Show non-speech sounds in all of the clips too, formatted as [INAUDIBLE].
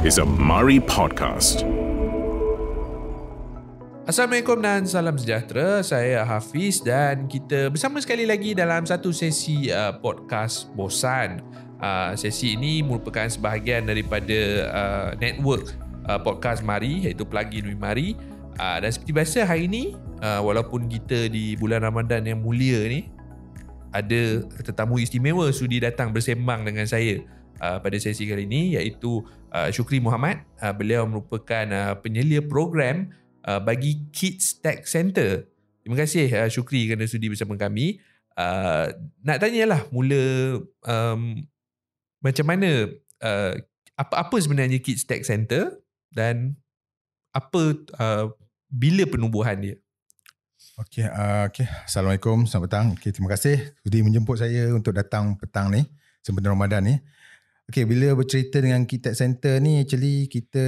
is a Mari podcast. Assalamualaikum dan salam sejahtera. Saya Hafiz dan kita bersama sekali lagi dalam satu sesi uh, podcast Bosan. Uh, sesi ini merupakan sebahagian daripada uh, network uh, podcast Mari iaitu plugin We Mari. Uh, dan seperti biasa hari ini uh, walaupun kita di bulan Ramadan yang mulia ni ada tetamu istimewa sudi datang bersembang dengan saya uh, pada sesi kali ini iaitu uh, Syukri Muhammad uh, beliau merupakan uh, penyelia program uh, bagi Kids Tech Center terima kasih uh, Syukri kerana sudi bersama kami uh, nak tanyalah mula um, macam mana uh, apa apa sebenarnya Kids Tech Center dan apa uh, bila penubuhan dia Okey, uh, okay. Assalamualaikum, selamat petang. Okay, terima kasih sudah menjemput saya untuk datang petang ni sempena Ramadan ni. Okay, bila bercerita dengan Kitab Center ni, actually kita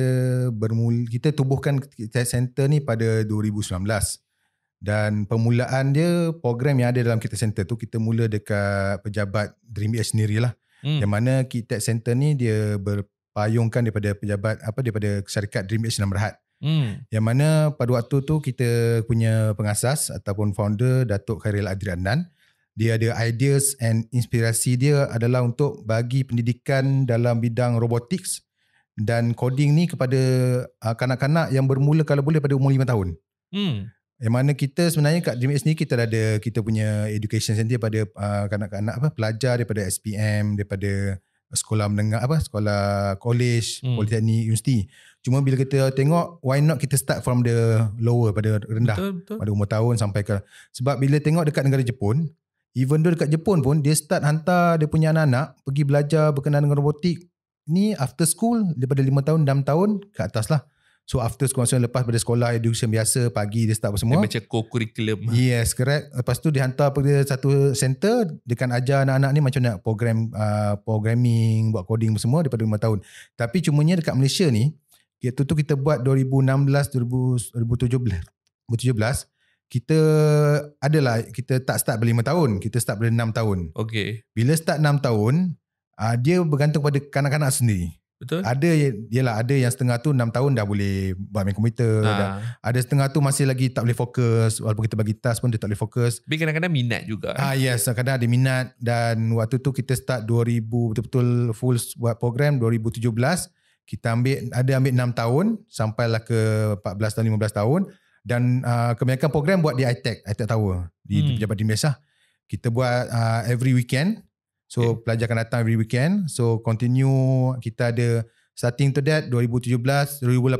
bermula, kita tubuhkan Kitab Center ni pada 2019. Dan permulaan dia, program yang ada dalam Kitab Center tu, kita mula dekat pejabat Dream Air sendiri lah. Hmm. Yang mana Kitab Center ni, dia berpayungkan daripada pejabat, apa, daripada syarikat Dream Air Sinan Berhad. Hmm. Yang mana pada waktu tu, kita punya pengasas ataupun founder, Datuk Khairil Adrianan, dia ada ideas and inspirasi dia adalah untuk bagi pendidikan dalam bidang robotics dan coding ni kepada uh, kanak-kanak yang bermula kalau boleh pada umur 5 tahun. Hmm. Yang mana kita sebenarnya kat Dream ni kita dah ada kita punya education center pada ah, kanak-kanak apa pelajar daripada SPM daripada sekolah menengah apa sekolah college hmm. politeknik universiti. Cuma bila kita tengok why not kita start from the lower pada rendah betul, betul. pada umur tahun sampai ke sebab bila tengok dekat negara Jepun Even though dekat Jepun pun dia start hantar dia punya anak-anak pergi belajar berkenaan dengan robotik. Ni after school daripada 5 tahun, 6 tahun ke atas lah. So after school maksudnya lepas pada sekolah education biasa pagi dia start apa semua. Dia macam co-curriculum. Yes correct. Lepas tu dia hantar pergi satu center dia kan ajar anak-anak ni macam nak program uh, programming, buat coding semua daripada 5 tahun. Tapi cumanya dekat Malaysia ni Iaitu tu kita buat 2016 2017 2017 kita adalah kita tak start berlima tahun kita start berenam tahun okey bila start enam tahun uh, dia bergantung pada kanak-kanak sendiri Betul? Ada ialah ada yang setengah tu enam tahun dah boleh buat main komputer ha. dah. Ada setengah tu masih lagi tak boleh fokus walaupun kita bagi task pun dia tak boleh fokus. Tapi kadang-kadang minat juga. Ah ha, yes, kadang-kadang ada minat dan waktu tu kita start 2000 betul-betul full buat program 2017. Kita ambil ada ambil 6 tahun sampailah ke 14 tahun 15 tahun dan uh, kebanyakan program buat di ITEC ITEC Tower di hmm. Pejabat Dinas lah. kita buat uh, every weekend so okay. pelajar akan datang every weekend so continue kita ada starting to that 2017 2018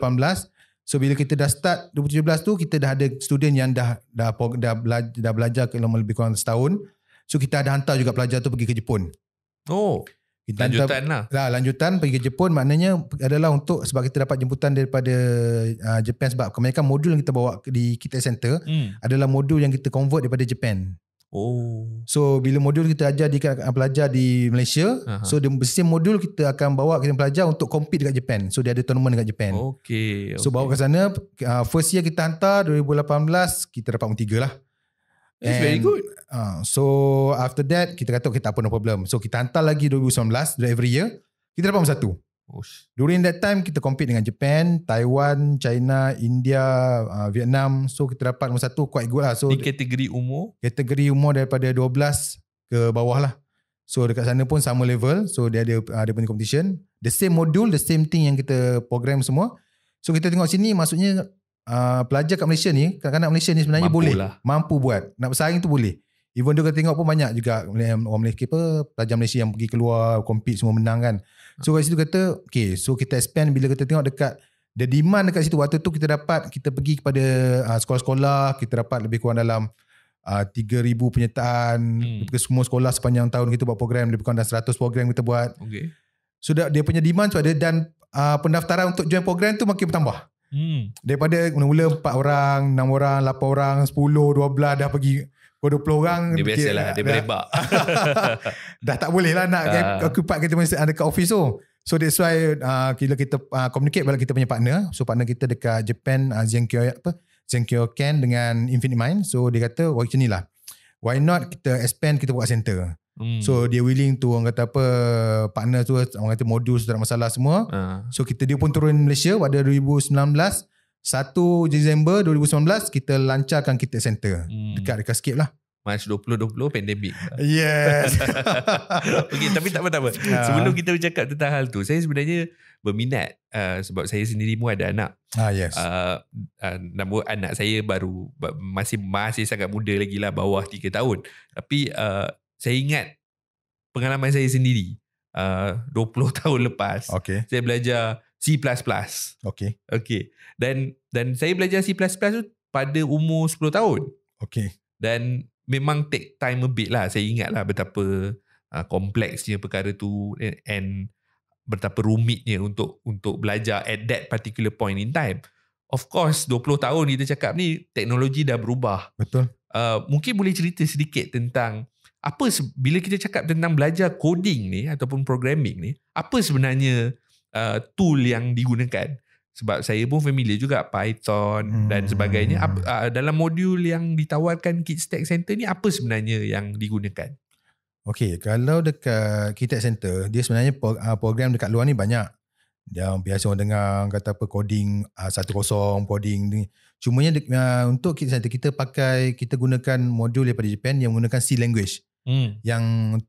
so bila kita dah start 2017 tu kita dah ada student yang dah dah dah belajar, dah belajar lebih kurang setahun so kita ada hantar juga pelajar tu pergi ke Jepun oh kita lanjutan lah. lah lanjutan pergi ke Jepun maknanya adalah untuk sebab kita dapat jemputan daripada uh, Japan sebab mereka modul yang kita bawa di kita center hmm. adalah modul yang kita convert daripada Japan Oh. So bila modul kita ajar di pelajar di Malaysia, Aha. so the same modul kita akan bawa kita pelajar untuk compete dekat Japan. So dia ada tournament dekat Japan. Okay. So bawa ke sana uh, first year kita hantar 2018 kita dapat pun tiga lah. That's and, very good. Uh, so after that, kita kata okay, tak apa, no problem. So kita hantar lagi 2019, every year. Kita dapat satu. Oh, During that time, kita compete dengan Japan, Taiwan, China, India, uh, Vietnam. So kita dapat nombor satu, quite good lah. So, Di kategori umur? Kategori umur daripada 12 ke bawah lah. So dekat sana pun sama level. So dia ada, uh, ada punya competition. The same module, the same thing yang kita program semua. So kita tengok sini, maksudnya Ah, pelajar kat Malaysia ni, kanak-kanak Malaysia ni sebenarnya Mampulah. boleh. Lah. Mampu buat. Nak bersaing tu boleh. Even dia kata tengok pun banyak juga orang Malaysia apa, pelajar Malaysia yang pergi keluar, compete semua menang kan. So ah. kat situ kata, okay, so kita expand bila kita tengok dekat the demand dekat situ. Waktu tu kita dapat, kita pergi kepada uh, sekolah-sekolah, kita dapat lebih kurang dalam uh, 3,000 penyertaan. Hmm. Ke semua sekolah sepanjang tahun kita buat program, lebih kurang dalam 100 program kita buat. Okay. So dia punya demand tu ada dan uh, pendaftaran untuk join program tu makin bertambah. Hmm. Daripada mula-mula 4 orang, 6 orang, 8 orang, 10, 12 dah pergi kau 20 orang dia biasa lah dia berlebak [LAUGHS] dah tak boleh lah nak uh. Ah. occupy kita ada dekat office tu so that's why uh, kita, kita uh, communicate balik kita punya partner so partner kita dekat Japan uh, Zenkyo apa Zenkyo Ken dengan Infinite Mind so dia kata why oh, ni lah why not kita expand kita buat center Hmm. So dia willing to orang kata apa partner tu orang kata modus tak masalah semua. Uh. So kita dia pun turun Malaysia pada 2019 1 Disember 2019 kita lancarkan kita center hmm. dekat dekat sikit lah. March 2020 pandemik. Yes. [LAUGHS] okay, tapi tak apa-apa. Uh. Ha. Sebelum kita bercakap tentang hal tu, saya sebenarnya berminat uh, sebab saya sendiri pun ada anak. Ah yes. Uh, uh, nama anak saya baru masih masih sangat muda lagi lah bawah 3 tahun. Tapi uh, saya ingat pengalaman saya sendiri uh, 20 [LAUGHS] tahun lepas okay. saya belajar C++. Okay. Okay. Dan dan saya belajar C++ tu pada umur 10 tahun. Okay. Dan memang take time a bit lah. Saya ingat lah betapa uh, kompleksnya perkara tu and, and betapa rumitnya untuk untuk belajar at that particular point in time. Of course 20 tahun kita cakap ni teknologi dah berubah. Betul. Uh, mungkin boleh cerita sedikit tentang apa se- bila kita cakap tentang belajar coding ni ataupun programming ni apa sebenarnya uh, tool yang digunakan sebab saya pun familiar juga Python hmm. dan sebagainya Ap, hmm. uh, dalam modul yang ditawarkan KidStack Center ni apa sebenarnya yang digunakan Okay, kalau dekat KidStack Center dia sebenarnya uh, program dekat luar ni banyak yang biasa orang dengar kata apa coding uh, 1.0 coding ni cumanya uh, untuk KidStack Center kita pakai kita gunakan modul daripada Japan yang menggunakan C language Hmm. Yang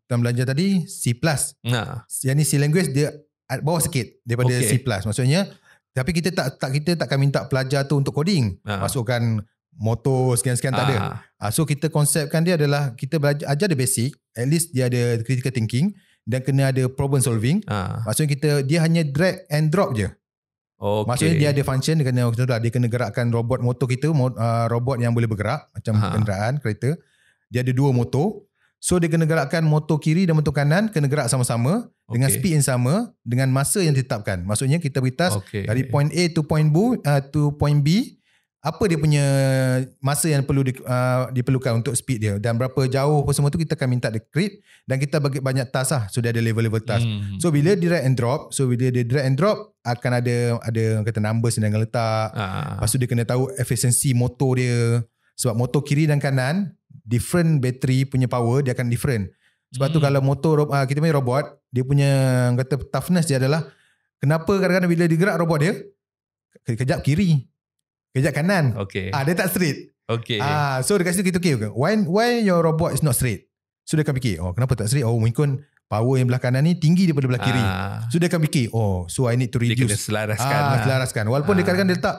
tuan belajar tadi C+. Nah. Yang ni C language dia bawah sikit daripada okay. C+. Maksudnya tapi kita tak tak kita takkan minta pelajar tu untuk coding. Nah. Masukkan motor sekian-sekian tak ah. ada. Ah, so kita konsepkan dia adalah kita belajar ajar dia basic, at least dia ada critical thinking dan kena ada problem solving. Ah. Maksudnya kita dia hanya drag and drop je. Okay. Maksudnya dia ada function dia kena kita dia kena gerakkan robot motor kita ah, robot yang boleh bergerak macam ah. kenderaan kereta. Dia ada dua motor. So dia kena gerakkan motor kiri dan motor kanan kena gerak sama-sama okay. dengan speed yang sama dengan masa yang ditetapkan. Maksudnya kita beritas okay. dari point A to point B, uh, to point B apa dia punya masa yang perlu di, uh, diperlukan untuk speed dia dan berapa jauh apa semua tu kita akan minta dekrit dan kita bagi banyak task lah so ada level-level task hmm. so bila dia drag and drop so bila dia drag and drop akan ada ada kata numbers yang akan letak ah. lepas dia kena tahu efisiensi motor dia sebab motor kiri dan kanan different battery punya power dia akan different sebab hmm. tu kalau motor ah, kita punya robot dia punya kata toughness dia adalah kenapa kadang-kadang bila dia gerak robot dia kejap kiri kejap kanan okay. Ah, dia tak straight okay. Ah, so dekat situ kita okay, okay. Why, why your robot is not straight so dia akan fikir oh kenapa tak straight oh mungkin power yang belah kanan ni tinggi daripada belah kiri. Ah. So dia akan fikir, oh, so I need to reduce. Dia kena selaraskan. Ah, lah. selaraskan. Walaupun ah. dia kadang-kadang dia letak,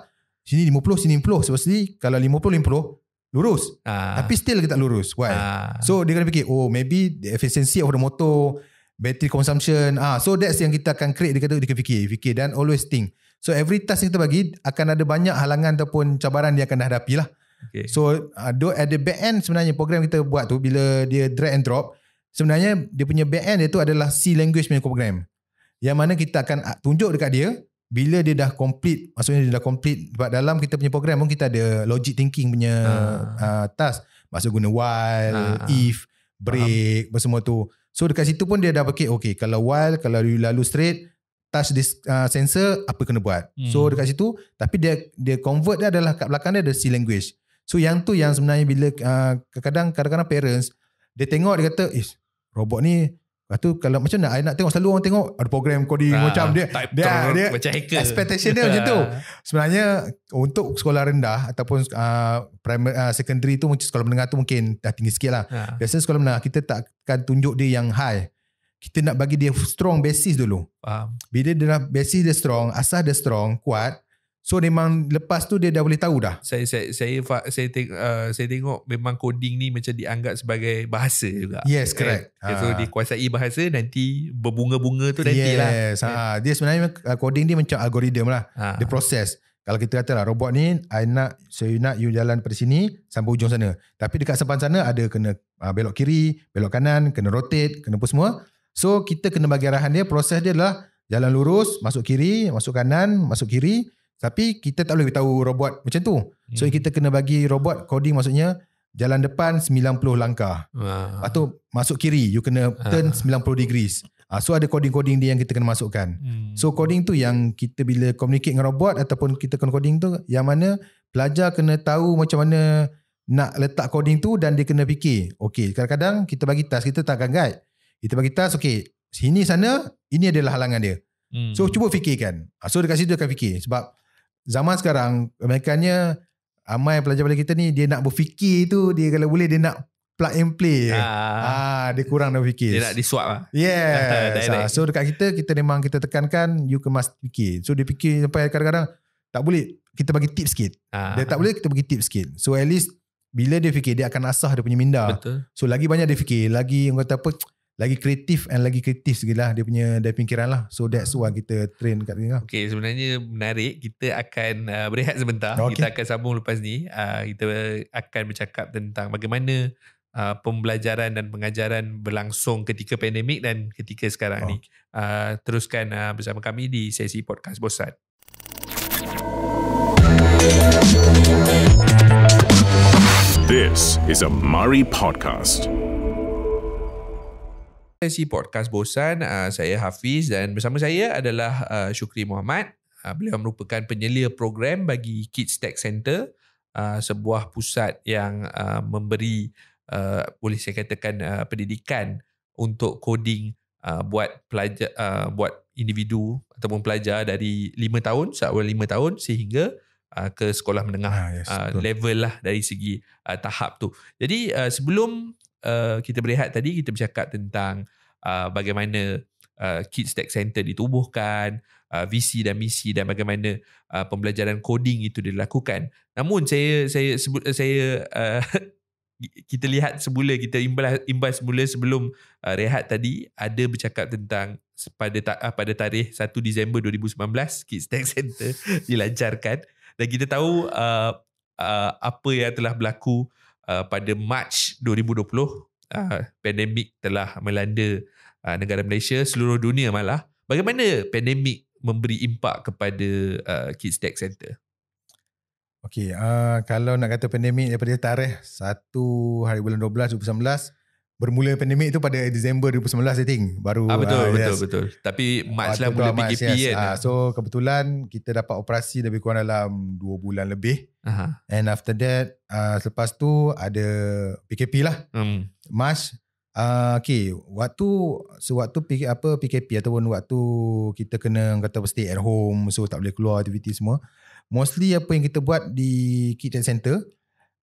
sini 50, sini 50. Sebab so, kalau 50, 50, lurus. Uh. Tapi still dia tak lurus. Why? Uh. So dia kena fikir, oh maybe the efficiency of the motor, battery consumption. Ah, uh. So that's yang kita akan create, dia kata, dia kena fikir. Fikir dan always think. So every task yang kita bagi, akan ada banyak halangan ataupun cabaran dia akan hadapi lah. Okay. So uh, at the back end sebenarnya program kita buat tu, bila dia drag and drop, sebenarnya dia punya back end dia tu adalah C language punya program. Yang mana kita akan tunjuk dekat dia, bila dia dah complete maksudnya dia dah complete sebab dalam kita punya program pun kita ada logic thinking punya ha. uh, task maksud guna while ha. if break Faham. semua tu so dekat situ pun dia dah okay, okay kalau while kalau you lalu straight touch this uh, sensor apa kena buat hmm. so dekat situ tapi dia dia convert dia adalah kat belakang dia ada C language so yang tu yang sebenarnya bila uh, kadang-kadang parents dia tengok dia kata eh robot ni Lepas tu kalau macam nak, nak tengok selalu orang tengok ada program coding ha, ah, macam dia, type, dia, dia, dia macam expectation dia macam tu. [LAUGHS] Sebenarnya untuk sekolah rendah ataupun uh, primary, uh, secondary tu mungkin sekolah menengah tu mungkin dah tinggi sikit lah. Ha. Biasanya sekolah menengah kita takkan tunjuk dia yang high. Kita nak bagi dia strong basis dulu. Faham. Bila dia dah basis dia strong, asas dia strong, kuat, So memang lepas tu dia dah boleh tahu dah. Saya saya saya saya, saya, teng, uh, saya tengok memang coding ni macam dianggap sebagai bahasa juga. Yes, eh, correct. Eh, ha. So ah. dia kuasai bahasa nanti berbunga-bunga tu nanti yes, lah. Yes. Ah. Ha. Dia sebenarnya uh, coding ni macam algoritma lah. Ha. Dia proses. Kalau kita kata lah robot ni I nak so you nak you jalan dari sini sampai ujung sana. Tapi dekat sempan sana ada kena uh, belok kiri, belok kanan, kena rotate, kena apa semua. So kita kena bagi arahan dia, proses dia adalah jalan lurus, masuk kiri, masuk kanan, masuk kiri. Tapi kita tak boleh tahu robot macam tu. So hmm. kita kena bagi robot coding maksudnya jalan depan 90 langkah. Ah. Atau masuk kiri you kena ah. turn ah. 90 degrees. Ah, so ada coding-coding dia yang kita kena masukkan. Hmm. So coding tu yang kita bila communicate dengan robot ataupun kita kena coding tu yang mana pelajar kena tahu macam mana nak letak coding tu dan dia kena fikir. Okey, kadang-kadang kita bagi task kita tak akan Kita bagi task okey, sini sana ini adalah halangan dia. Hmm. So cuba fikirkan. Ah, so dekat situ dia akan fikir sebab zaman sekarang mekannya amai ah, pelajar-pelajar kita ni dia nak berfikir tu dia kalau boleh dia nak plug and play uh, ah dia kurang nak berfikir dia nak disuap lah yes [LAUGHS] ah, so dekat kita kita memang kita tekankan you can must fikir so dia fikir sampai kadang-kadang tak boleh kita bagi tip sikit uh, dia tak boleh kita bagi tip sikit so at least bila dia fikir dia akan asah dia punya minda betul. so lagi banyak dia fikir lagi orang kata apa lagi kreatif and lagi kritis gila dia punya dia fikiran lah so that's why kita train kat sini lah okay, sebenarnya menarik kita akan uh, berehat sebentar okay. kita akan sambung lepas ni uh, kita akan bercakap tentang bagaimana uh, pembelajaran dan pengajaran berlangsung ketika pandemik dan ketika sekarang okay. ni uh, teruskan uh, bersama kami di sesi podcast Bosan This is a Mari Podcast sesi podcast bosan ah, saya Hafiz dan bersama saya adalah ah, Syukri Muhammad. Ah, beliau merupakan penyelia program bagi Kids Tech Center, sebuah pusat yang memberi boleh saya katakan pendidikan untuk coding buat pelajar buat individu ataupun pelajar dari 5 tahun sampai 5 tahun sehingga ke sekolah menengah ah, yes, level lah dari segi tahap tu. Jadi sebelum Eh, kita berehat tadi kita bercakap tentang uh, bagaimana uh, Kids Tech Center ditubuhkan, uh, visi dan misi dan bagaimana uh, pembelajaran coding itu dilakukan. Namun saya saya sebut saya uh, [LAUGHS] kita lihat semula kita imbas imbas semula sebelum uh, rehat tadi ada bercakap tentang pada ta, ah, pada tarikh 1 Disember 2019 Kids Tech Center [LAUGHS] dilancarkan dan kita tahu uh, uh, apa yang telah berlaku uh, Uh, pada March 2020 uh, pandemik telah melanda uh, negara Malaysia seluruh dunia malah bagaimana pandemik memberi impak kepada uh, Kids Tech Center Okey, uh, kalau nak kata pandemik daripada tarikh 1 hari bulan 12 2019 bermula pandemik tu pada Disember 2019 I think baru ah, betul, uh, betul, yes. betul betul tapi March ah, lah mula PKP yes. kan uh, so kebetulan kita dapat operasi lebih kurang dalam 2 bulan lebih uh and after that uh, selepas tu ada PKP lah um. March uh, okay waktu sewaktu so waktu apa PKP ataupun waktu kita kena kata stay at home so tak boleh keluar aktiviti semua mostly apa yang kita buat di kitchen centre,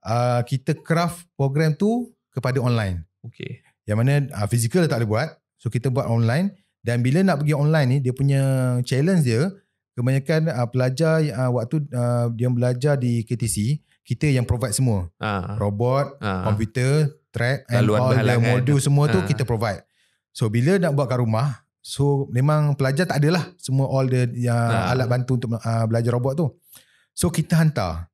uh, kita craft program tu kepada online Okay. Yang mana uh, physical tak boleh buat. So kita buat online. Dan bila nak pergi online ni, dia punya challenge dia, kebanyakan uh, pelajar uh, waktu uh, dia belajar di KTC, kita yang provide semua. Uh, Robot, uh, komputer, track and all the module kan. semua tu uh. kita provide. So bila nak buat kat rumah, So memang pelajar tak adalah semua all the yang uh, alat bantu untuk uh, belajar robot tu. So kita hantar.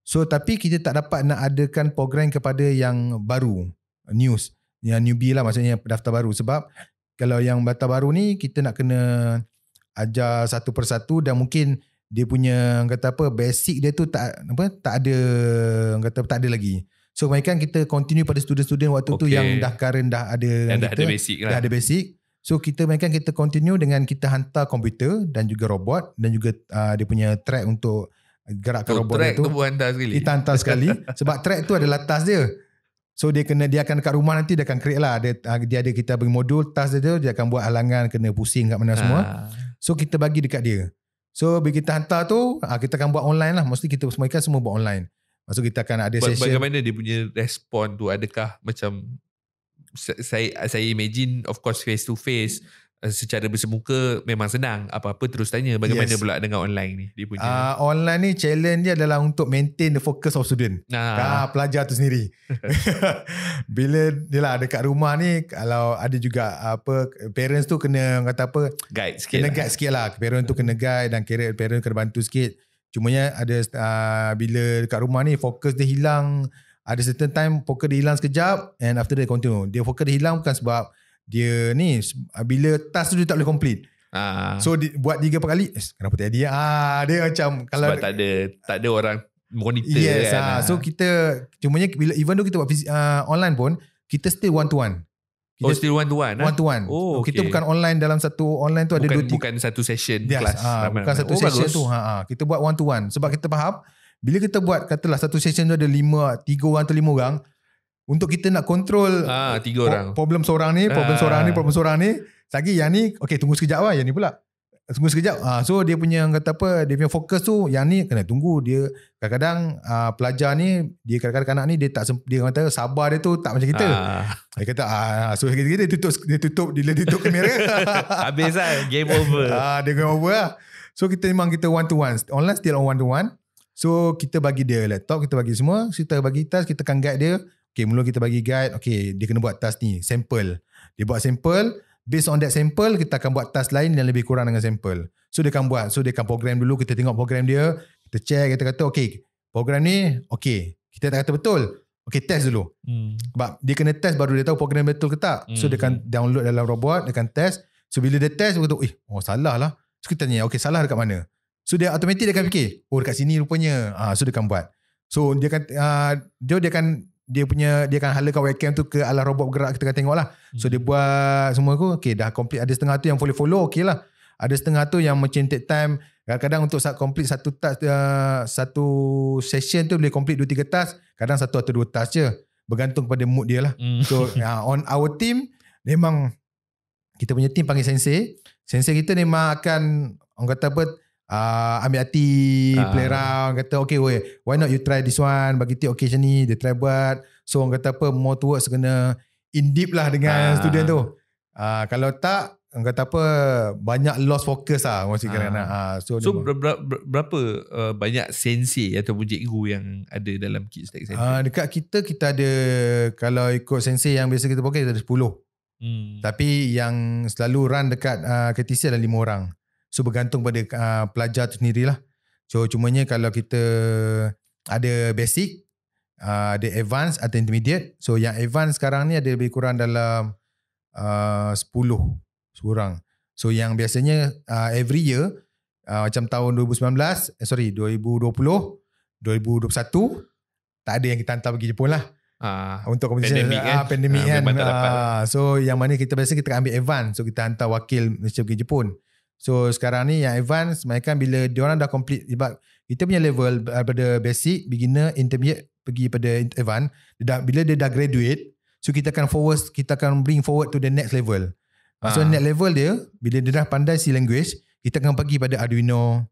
So tapi kita tak dapat nak adakan program kepada yang baru news yang newbie lah maksudnya pendaftar baru sebab kalau yang pendaftar baru ni kita nak kena ajar satu persatu dan mungkin dia punya kata apa basic dia tu tak apa tak ada kata tak ada lagi so kemudian kita continue pada student-student waktu okay. tu yang dah current dah ada yang dah ada basic lah. dah ada basic so kita mainkan kita continue dengan kita hantar komputer dan juga robot dan juga uh, dia punya track untuk gerakkan so, oh, robot track dia tu tu sekali kita hantar sekali [LAUGHS] sebab track tu adalah task dia So dia kena dia akan dekat rumah nanti dia akan create lah dia, ah, dia ada kita bagi modul task dia tu dia akan buat halangan kena pusing kat mana ha. semua. Ah. So kita bagi dekat dia. So bila kita hantar tu ah, kita akan buat online lah mesti kita semua ikan semua buat online. Maksud kita akan ada session. Bagaimana dia punya respon tu adakah macam saya saya imagine of course face to face Eh, secara bersemuka memang senang apa-apa terus tanya bagaimana yes. pula dengan online ni dia punya uh, online ni challenge dia adalah untuk maintain the focus of student ah. Ah, pelajar tu sendiri [LAUGHS] bila dia lah dekat rumah ni kalau ada juga apa parents tu kena kata apa guide sikit kena lah. guide sikit lah parents tu kena guide dan kira parents kena bantu sikit cumanya ada uh, bila dekat rumah ni fokus dia hilang ada certain time fokus dia hilang sekejap and after that continue dia fokus dia hilang bukan sebab dia ni bila task tu dia tak boleh complete Ah. So di, buat tiga kali eh, Kenapa tak dia ah, Dia macam kalau Sebab tak ada Tak ada orang Monitor yes, kan ah, ah. So kita Cumanya bila, Even though kita buat uh, Online pun Kita still one to one kita Oh still one to ah? one One to one oh, okay. Kita bukan online Dalam satu online tu ada dua, bukan satu session yes, Kelas ah, Bukan satu oh, session bagus. tu ha, ah, Kita buat one to one Sebab kita faham Bila kita buat Katalah satu session tu Ada lima Tiga orang atau lima orang untuk kita nak kontrol ah, tiga orang. problem seorang ni, problem ah. seorang ni, problem seorang ni. Sagi yang ni, okay tunggu sekejap lah yang ni pula. Tunggu sekejap. Ah, so dia punya kata apa, dia punya fokus tu yang ni kena tunggu. Dia kadang-kadang ah, pelajar ni, dia kadang-kadang kanak ni dia tak dia kata sabar dia tu tak macam kita. Ah. Dia kata, ah, ah so kita, kita tutup, dia tutup, dia tutup kamera. [LAUGHS] Habis lah, game over. [LAUGHS] Ah, dia game over lah. So kita memang kita one to one. Online still on one to one. So kita bagi dia laptop, kita bagi semua. Kita bagi tas, kita akan guide dia Okay mula kita bagi guide Okay dia kena buat task ni Sample Dia buat sample Based on that sample Kita akan buat task lain Yang lebih kurang dengan sample So dia akan buat So dia akan program dulu Kita tengok program dia Kita check Kita kata okay Program ni Okay Kita tak kata betul Okay test dulu hmm. But dia kena test Baru dia tahu program betul ke tak hmm. So dia akan hmm. download dalam robot Dia akan test So bila dia test Dia kata eh Oh salah lah So kita tanya Okay salah dekat mana So dia automatik dia akan fikir Oh dekat sini rupanya ha, So dia akan buat So dia akan uh, ah, Joe dia akan dia punya dia akan halakan webcam tu ke ala robot gerak kita akan tengok lah so dia hmm. buat semua tu okay dah complete ada setengah tu yang follow follow okay lah ada setengah tu yang macam take time kadang-kadang untuk complete satu task uh, eh, satu session tu boleh complete dua tiga task kadang satu atau dua task je bergantung pada mood dia lah hmm. so [LAUGHS] ah, on our team memang kita punya team panggil sensei sensei kita memang akan orang kata apa uh, ambil hati uh. play around kata okay wait, why not you try this one bagi tip occasion ni dia try buat so orang kata apa more towards kena in deep lah dengan uh. student tu uh, kalau tak orang kata apa banyak lost focus lah maksudnya uh. uh, so, so ber- ber- berapa uh, banyak sensei atau ataupun cikgu yang ada dalam kids stack sensei uh, dekat kita kita ada kalau ikut sensei yang biasa kita pakai kita ada 10 Hmm. Tapi yang selalu run dekat uh, KTC adalah lima orang. So bergantung pada uh, pelajar tu lah. So cumanya kalau kita ada basic, uh, ada advance atau intermediate. So yang advance sekarang ni ada lebih kurang dalam ah, uh, 10 seorang. So yang biasanya uh, every year, uh, macam tahun 2019, eh, sorry 2020, 2021, tak ada yang kita hantar pergi Jepun lah. Uh, untuk kompetisi pandemik eh? kan, uh, pandemik uh, kan. Uh, so yang mana kita biasa kita ambil advance so kita hantar wakil Malaysia pergi Jepun So sekarang ni yang advance mainkan bila dia orang dah complete sebab kita punya level daripada basic, beginner, intermediate pergi pada advance. bila dia dah graduate, so kita akan forward kita akan bring forward to the next level. Ha. So ah. next level dia bila dia dah pandai si language, kita akan pergi pada Arduino.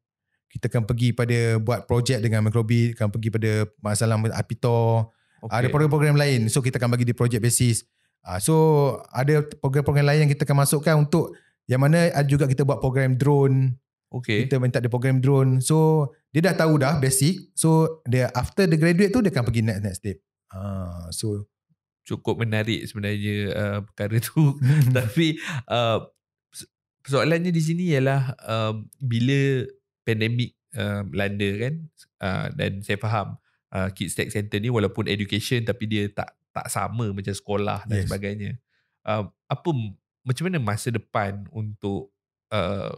Kita akan pergi pada buat projek dengan Microbit, akan pergi pada masalah Apito. Okay. Ada program-program lain. So kita akan bagi di projek basis. Ah, so ada program-program lain yang kita akan masukkan untuk yang mana ada juga kita buat program drone. Okay. Kita minta dia program drone. So, dia dah tahu dah basic. So, dia after the graduate tu, dia akan pergi next, next step. Uh, so, cukup menarik sebenarnya uh, perkara tu. [LAUGHS] Tapi, uh, soalannya di sini ialah um, bila pandemik um, melanda um, kan uh, dan saya faham uh, Kids Tech Center ni walaupun education tapi dia tak tak sama macam sekolah dan yes. sebagainya. Uh, apa macam mana masa depan untuk uh,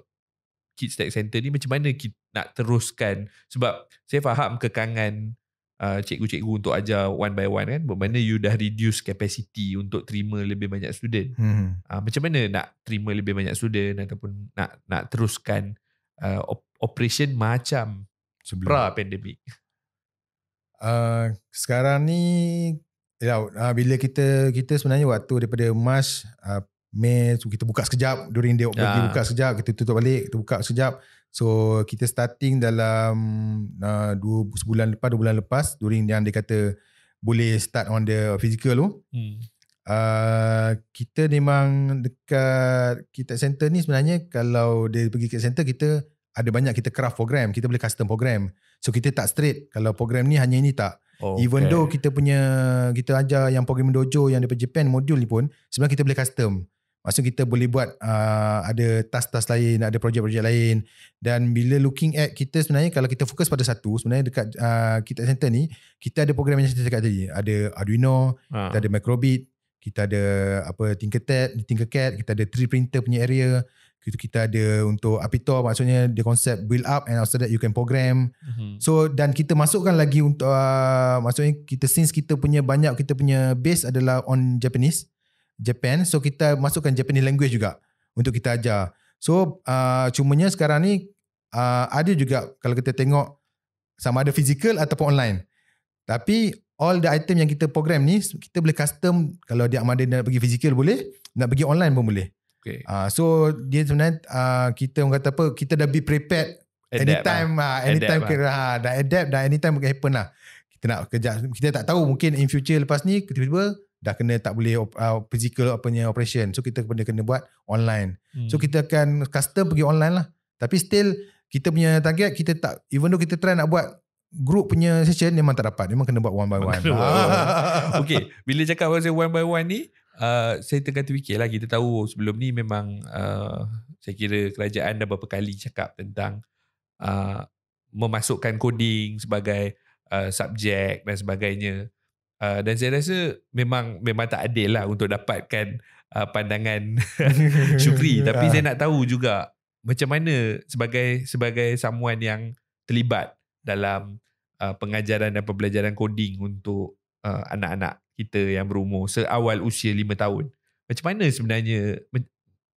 Kids Tech Center ni macam mana kita nak teruskan sebab saya faham kekangan uh, cikgu-cikgu untuk ajar one by one kan bermakna you dah reduce capacity untuk terima lebih banyak student hmm. uh, macam mana nak terima lebih banyak student ataupun nak nak teruskan uh, op- operation macam pra pandemik uh, sekarang ni ya, uh, bila kita kita sebenarnya waktu daripada Mas uh, Mei kita buka sekejap during dia yeah. buka sekejap kita tutup balik kita buka sekejap so kita starting dalam uh, dua sebulan lepas dua bulan lepas during yang dia kata boleh start on the physical tu hmm. uh, kita memang dekat kita center ni sebenarnya kalau dia pergi ke center kita ada banyak kita craft program kita boleh custom program so kita tak straight kalau program ni hanya ini tak Oh, Even okay. though kita punya kita ajar yang program dojo yang daripada Japan modul ni pun sebenarnya kita boleh custom. Maksudnya kita boleh buat uh, ada task-task lain, ada projek-projek lain. Dan bila looking at kita sebenarnya kalau kita fokus pada satu, sebenarnya dekat uh, kita center ni, kita ada program yang saya cakap tadi. Ada Arduino, uh. kita ada Microbit, kita ada apa Tinkercad, Tinkercad, kita ada 3 printer punya area. Kita, kita ada untuk Apito maksudnya the concept build up and after that you can program. Uh-huh. So dan kita masukkan lagi untuk uh, maksudnya kita since kita punya banyak kita punya base adalah on Japanese. Japan so kita masukkan Japanese language juga untuk kita ajar so uh, cumanya sekarang ni uh, ada juga kalau kita tengok sama ada physical ataupun online tapi all the item yang kita program ni kita boleh custom kalau dia ada nak pergi physical boleh nak pergi online pun boleh okay. uh, so dia sebenarnya uh, kita orang kata apa kita dah be prepared adapt anytime lah. uh, anytime adapt kira, lah. Ha, dah adapt dah anytime happen lah kita nak kerja kita tak tahu mungkin in future lepas ni tiba-tiba dah kena tak boleh uh, physical punya operation so kita kena kena buat online hmm. so kita akan custom pergi online lah tapi still kita punya target kita tak even though kita try nak buat group punya session memang tak dapat memang kena buat one by one [LAUGHS] Okay, bila cakap pasal one by one ni uh, saya tengah terfikir lah kita tahu sebelum ni memang uh, saya kira kerajaan dah berapa kali cakap tentang uh, memasukkan coding sebagai uh, subjek dan sebagainya Uh, dan saya rasa memang memang tak adil lah untuk dapatkan uh, pandangan [LAUGHS] Syukri [LAUGHS] tapi ah. saya nak tahu juga macam mana sebagai sebagai someone yang terlibat dalam uh, pengajaran dan pembelajaran coding untuk uh, anak-anak kita yang berumur seawal usia 5 tahun macam mana sebenarnya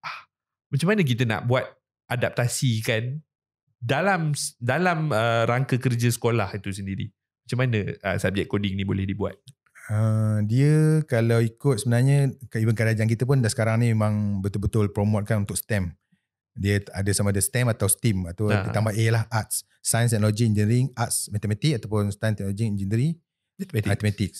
ah, macam mana kita nak buat adaptasi kan dalam dalam uh, rangka kerja sekolah itu sendiri macam mana uh, ah, subjek coding ni boleh dibuat? Uh, dia kalau ikut sebenarnya even kerajaan kita pun dah sekarang ni memang betul-betul promote kan untuk STEM. Dia ada sama ada STEM atau STEAM atau nah. ditambah A lah arts, science, technology, engineering, arts, mathematics ataupun science, technology, engineering, mathematics. mathematics.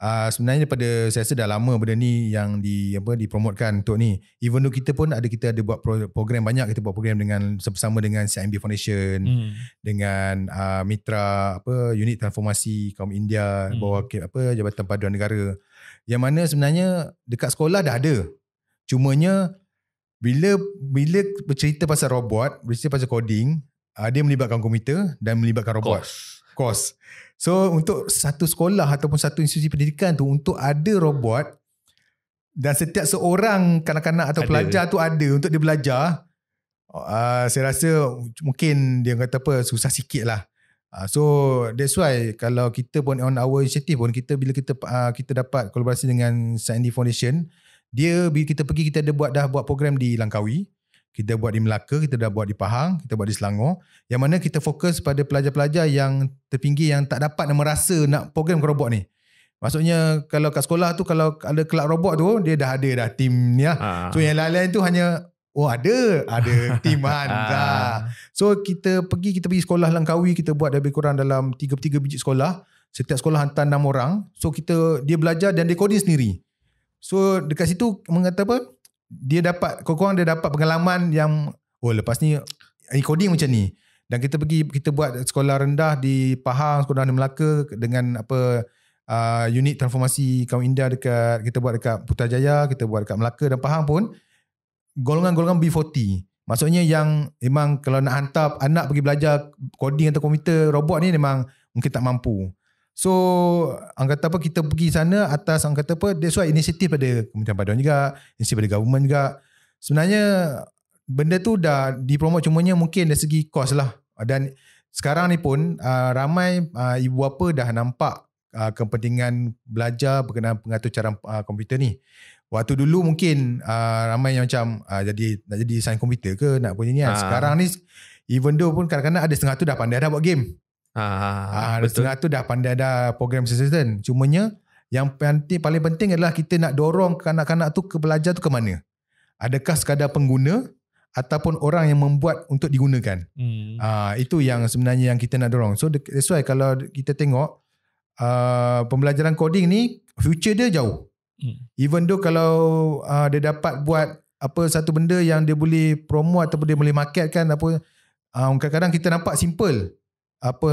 Uh, sebenarnya pada saya rasa dah lama benda ni yang di apa dipromotkan untuk ni. Even though kita pun ada kita ada buat program banyak kita buat program dengan bersama dengan CIMB Foundation hmm. dengan uh, mitra apa unit transformasi kaum India hmm. bawah apa Jabatan Paduan Negara. Yang mana sebenarnya dekat sekolah dah ada. Cuma nya bila bila bercerita pasal robot, bercerita pasal coding, uh, dia melibatkan komputer dan melibatkan robot. Course. So untuk satu sekolah ataupun satu institusi pendidikan tu untuk ada robot dan setiap seorang kanak-kanak atau ada. pelajar tu ada untuk dia belajar uh, saya rasa mungkin dia kata apa susah sikit lah uh, so that's why kalau kita pun on our initiative pun kita bila kita uh, kita dapat kolaborasi dengan Sandy Foundation dia bila kita pergi kita ada buat dah buat program di Langkawi kita buat di Melaka, kita dah buat di Pahang, kita buat di Selangor. Yang mana kita fokus pada pelajar-pelajar yang terpinggir yang tak dapat dan merasa nak program ke robot ni. Maksudnya kalau kat sekolah tu kalau ada kelab robot tu dia dah ada dah tim ni lah. Ha. So yang lain-lain tu hanya oh ada ada [LAUGHS] tim kan. Ha. So kita pergi kita pergi sekolah Langkawi kita buat lebih kurang dalam 33 biji sekolah. Setiap sekolah hantar 6 orang. So kita dia belajar dan dia coding sendiri. So dekat situ mengata apa? dia dapat kurang-kurang dia dapat pengalaman yang oh lepas ni recording macam ni dan kita pergi kita buat sekolah rendah di Pahang sekolah di Melaka dengan apa uh, unit transformasi kaum India dekat kita buat dekat Putrajaya kita buat dekat Melaka dan Pahang pun golongan-golongan B40 maksudnya yang memang kalau nak hantar anak pergi belajar coding atau komputer robot ni memang mungkin tak mampu So angkat apa kita pergi sana atas angkat apa that's why inisiatif pada Kementerian Paduan juga, inisiatif pada government juga. Sebenarnya benda tu dah dipromote cumanya mungkin dari segi kos lah. Dan sekarang ni pun ah, ramai ah, ibu bapa dah nampak ah, kepentingan belajar berkenaan pengatur cara komputer ni. Waktu dulu mungkin ramai yang macam jadi nak jadi sains komputer ke nak punya ni kan. Sekarang ni even though pun kadang-kadang ada setengah tu dah pandai dah buat game. Ah, ah, ah, ah setengah tu dah pandai dah program assistant. Cumanya yang penting, paling penting adalah kita nak dorong kanak-kanak tu ke pelajar tu ke mana. Adakah sekadar pengguna ataupun orang yang membuat untuk digunakan. Hmm. Ah, itu yang sebenarnya yang kita nak dorong. So that's why kalau kita tengok uh, pembelajaran coding ni future dia jauh. Hmm. Even though kalau uh, dia dapat buat apa satu benda yang dia boleh promote ataupun dia boleh marketkan apa uh, kadang-kadang kita nampak simple apa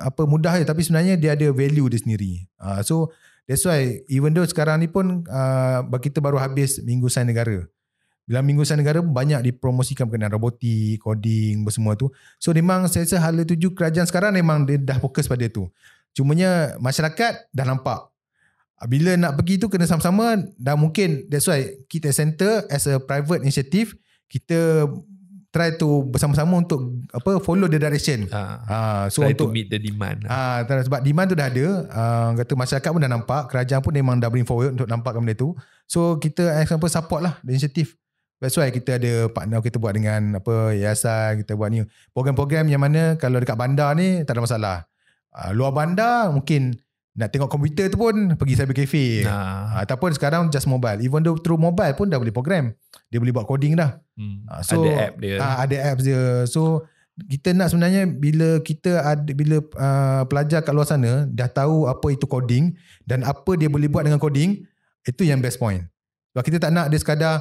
apa mudah je tapi sebenarnya dia ada value dia sendiri. Uh, so that's why even though sekarang ni pun uh, kita baru habis Minggu Sains Negara. Dalam Minggu Sains Negara banyak dipromosikan berkenaan robotik, coding, semua tu. So memang saya rasa hala tuju kerajaan sekarang memang dia dah fokus pada tu. Cumanya masyarakat dah nampak. Ah, bila nak pergi tu kena sama-sama dan mungkin that's why kita center as a private initiative kita try to bersama-sama untuk apa follow the direction. Ha. Ha. so try untuk to meet the demand. Ha. Ha. sebab demand tu dah ada, ha. kata masyarakat pun dah nampak, kerajaan pun memang dah bring forward untuk nampakkan benda tu. So kita example support lah the initiative. That's why kita ada partner kita buat dengan apa yayasan kita buat ni. Program-program yang mana kalau dekat bandar ni tak ada masalah. Ha. luar bandar mungkin nak tengok komputer tu pun pergi cyber cafe nah. ataupun sekarang just mobile even though through mobile pun dah boleh program dia boleh buat coding dah hmm. Ah, so, ada app dia uh, ada app dia so kita nak sebenarnya bila kita ada bila uh, pelajar kat luar sana dah tahu apa itu coding dan apa dia boleh buat dengan coding itu yang best point sebab kita tak nak dia sekadar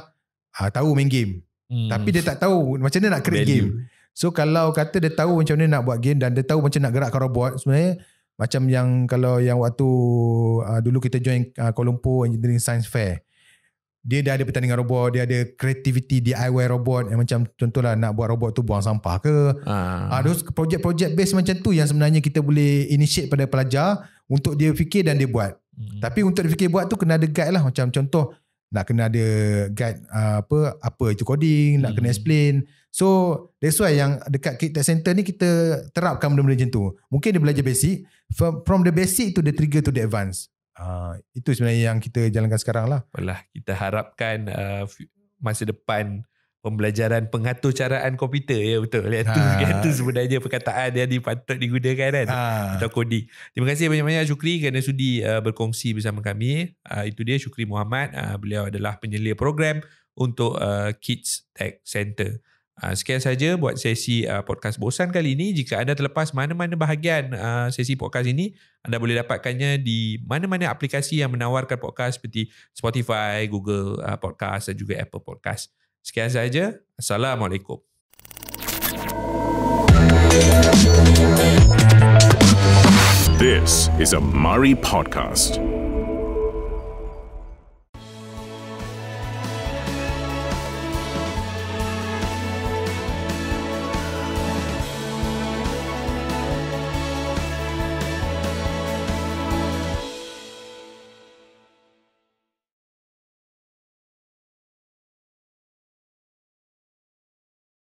uh, tahu main game hmm. tapi dia tak tahu macam mana nak create Value. game so kalau kata dia tahu macam mana nak buat game dan dia tahu macam mana nak gerakkan robot sebenarnya macam yang kalau yang waktu uh, dulu kita join uh, Kuala Lumpur Engineering Science Fair dia dah ada pertandingan robot dia ada creativity DIY robot yang macam contohlah nak buat robot tu buang sampah ke ada uh. uh, project-project based macam tu yang sebenarnya kita boleh initiate pada pelajar untuk dia fikir dan dia buat hmm. tapi untuk dia fikir buat tu kena ada guide lah macam contoh nak kena ada guide uh, apa apa itu coding hmm. nak kena hmm. explain uh, So that's why yang dekat kita center ni kita terapkan benda-benda macam tu. Mungkin dia belajar basic. From, from the basic to the trigger to the advance. Uh, itu sebenarnya yang kita jalankan sekarang lah. Alah, kita harapkan uh, masa depan pembelajaran pengatur caraan komputer. Ya betul. Ya, itu, ah. ha. itu sebenarnya perkataan yang patut digunakan kan. Ha. Atau coding. Terima kasih banyak-banyak Syukri kerana sudi uh, berkongsi bersama kami. Uh, itu dia Syukri Muhammad. Uh, beliau adalah penyelia program untuk uh, Kids Tech Center. Ah, sekian saja buat sesi ah, podcast bosan kali ini. Jika anda terlepas mana-mana bahagian ah, sesi podcast ini, anda boleh dapatkannya di mana-mana aplikasi yang menawarkan podcast seperti Spotify, Google Podcast dan juga Apple Podcast. Sekian saja. Assalamualaikum. This is a Mari podcast.